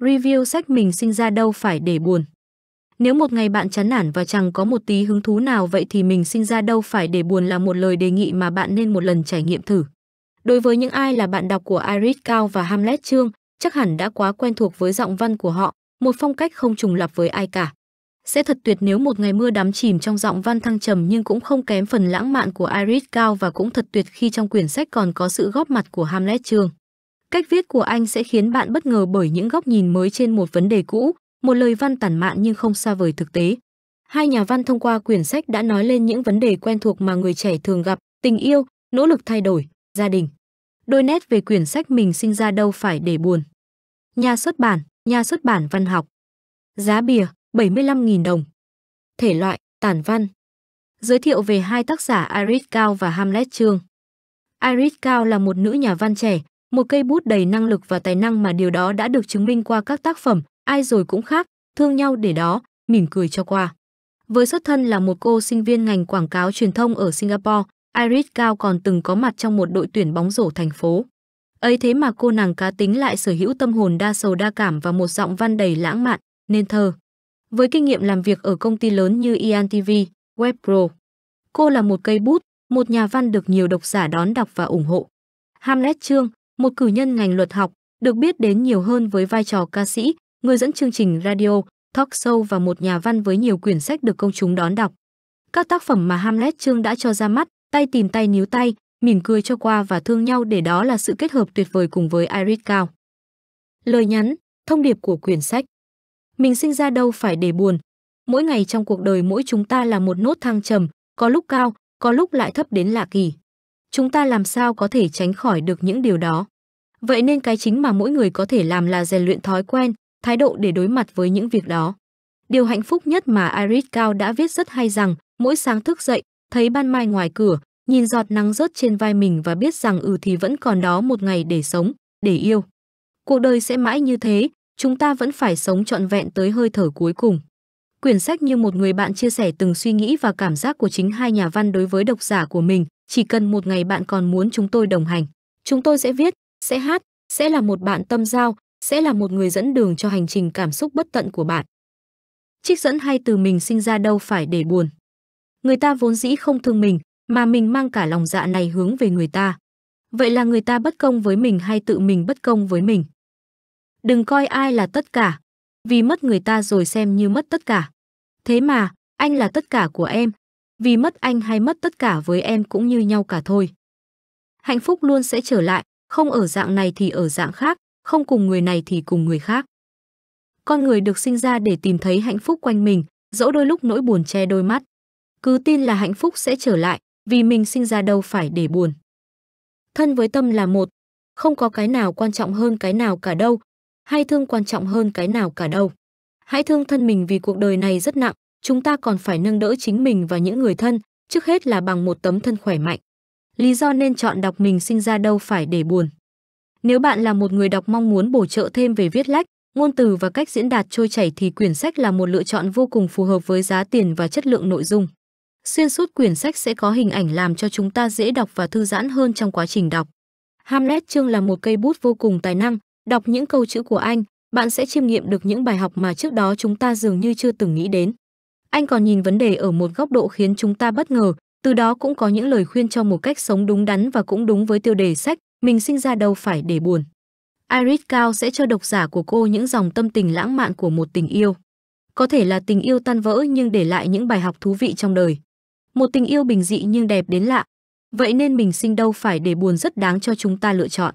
review sách mình sinh ra đâu phải để buồn. Nếu một ngày bạn chán nản và chẳng có một tí hứng thú nào vậy thì mình sinh ra đâu phải để buồn là một lời đề nghị mà bạn nên một lần trải nghiệm thử. Đối với những ai là bạn đọc của Iris Cao và Hamlet Trương, chắc hẳn đã quá quen thuộc với giọng văn của họ, một phong cách không trùng lập với ai cả. Sẽ thật tuyệt nếu một ngày mưa đắm chìm trong giọng văn thăng trầm nhưng cũng không kém phần lãng mạn của Iris Cao và cũng thật tuyệt khi trong quyển sách còn có sự góp mặt của Hamlet Trương. Cách viết của anh sẽ khiến bạn bất ngờ bởi những góc nhìn mới trên một vấn đề cũ, một lời văn tản mạn nhưng không xa vời thực tế. Hai nhà văn thông qua quyển sách đã nói lên những vấn đề quen thuộc mà người trẻ thường gặp, tình yêu, nỗ lực thay đổi, gia đình. Đôi nét về quyển sách mình sinh ra đâu phải để buồn. Nhà xuất bản, nhà xuất bản văn học. Giá bìa 75.000 đồng. Thể loại, tản văn. Giới thiệu về hai tác giả Iris Cao và Hamlet Trương. Iris Cao là một nữ nhà văn trẻ, một cây bút đầy năng lực và tài năng mà điều đó đã được chứng minh qua các tác phẩm ai rồi cũng khác thương nhau để đó mỉm cười cho qua với xuất thân là một cô sinh viên ngành quảng cáo truyền thông ở singapore iris cao còn từng có mặt trong một đội tuyển bóng rổ thành phố ấy thế mà cô nàng cá tính lại sở hữu tâm hồn đa sầu đa cảm và một giọng văn đầy lãng mạn nên thơ với kinh nghiệm làm việc ở công ty lớn như ian TV, WebPro. Cô là một cây bút, một nhà văn được nhiều độc giả đón đọc và ủng hộ. Hamlet chương một cử nhân ngành luật học, được biết đến nhiều hơn với vai trò ca sĩ, người dẫn chương trình radio, talk show và một nhà văn với nhiều quyển sách được công chúng đón đọc. Các tác phẩm mà Hamlet Trương đã cho ra mắt, tay tìm tay níu tay, mỉm cười cho qua và thương nhau để đó là sự kết hợp tuyệt vời cùng với Iris Cao. Lời nhắn, thông điệp của quyển sách. Mình sinh ra đâu phải để buồn. Mỗi ngày trong cuộc đời mỗi chúng ta là một nốt thăng trầm, có lúc cao, có lúc lại thấp đến lạ kỳ. Chúng ta làm sao có thể tránh khỏi được những điều đó? Vậy nên cái chính mà mỗi người có thể làm là rèn luyện thói quen, thái độ để đối mặt với những việc đó. Điều hạnh phúc nhất mà Iris Cao đã viết rất hay rằng, mỗi sáng thức dậy, thấy ban mai ngoài cửa, nhìn giọt nắng rớt trên vai mình và biết rằng ừ thì vẫn còn đó một ngày để sống, để yêu. Cuộc đời sẽ mãi như thế, chúng ta vẫn phải sống trọn vẹn tới hơi thở cuối cùng. Quyển sách như một người bạn chia sẻ từng suy nghĩ và cảm giác của chính hai nhà văn đối với độc giả của mình, chỉ cần một ngày bạn còn muốn chúng tôi đồng hành. Chúng tôi sẽ viết, sẽ hát, sẽ là một bạn tâm giao, sẽ là một người dẫn đường cho hành trình cảm xúc bất tận của bạn. Trích dẫn hay từ mình sinh ra đâu phải để buồn. Người ta vốn dĩ không thương mình, mà mình mang cả lòng dạ này hướng về người ta. Vậy là người ta bất công với mình hay tự mình bất công với mình? Đừng coi ai là tất cả, vì mất người ta rồi xem như mất tất cả. Thế mà, anh là tất cả của em, vì mất anh hay mất tất cả với em cũng như nhau cả thôi. Hạnh phúc luôn sẽ trở lại, không ở dạng này thì ở dạng khác, không cùng người này thì cùng người khác. Con người được sinh ra để tìm thấy hạnh phúc quanh mình, dẫu đôi lúc nỗi buồn che đôi mắt. Cứ tin là hạnh phúc sẽ trở lại, vì mình sinh ra đâu phải để buồn. Thân với tâm là một, không có cái nào quan trọng hơn cái nào cả đâu, hay thương quan trọng hơn cái nào cả đâu. Hãy thương thân mình vì cuộc đời này rất nặng, chúng ta còn phải nâng đỡ chính mình và những người thân, trước hết là bằng một tấm thân khỏe mạnh lý do nên chọn đọc mình sinh ra đâu phải để buồn. Nếu bạn là một người đọc mong muốn bổ trợ thêm về viết lách, ngôn từ và cách diễn đạt trôi chảy thì quyển sách là một lựa chọn vô cùng phù hợp với giá tiền và chất lượng nội dung. Xuyên suốt quyển sách sẽ có hình ảnh làm cho chúng ta dễ đọc và thư giãn hơn trong quá trình đọc. Hamlet Chương là một cây bút vô cùng tài năng, đọc những câu chữ của anh, bạn sẽ chiêm nghiệm được những bài học mà trước đó chúng ta dường như chưa từng nghĩ đến. Anh còn nhìn vấn đề ở một góc độ khiến chúng ta bất ngờ, từ đó cũng có những lời khuyên cho một cách sống đúng đắn và cũng đúng với tiêu đề sách mình sinh ra đâu phải để buồn iris cao sẽ cho độc giả của cô những dòng tâm tình lãng mạn của một tình yêu có thể là tình yêu tan vỡ nhưng để lại những bài học thú vị trong đời một tình yêu bình dị nhưng đẹp đến lạ vậy nên mình sinh đâu phải để buồn rất đáng cho chúng ta lựa chọn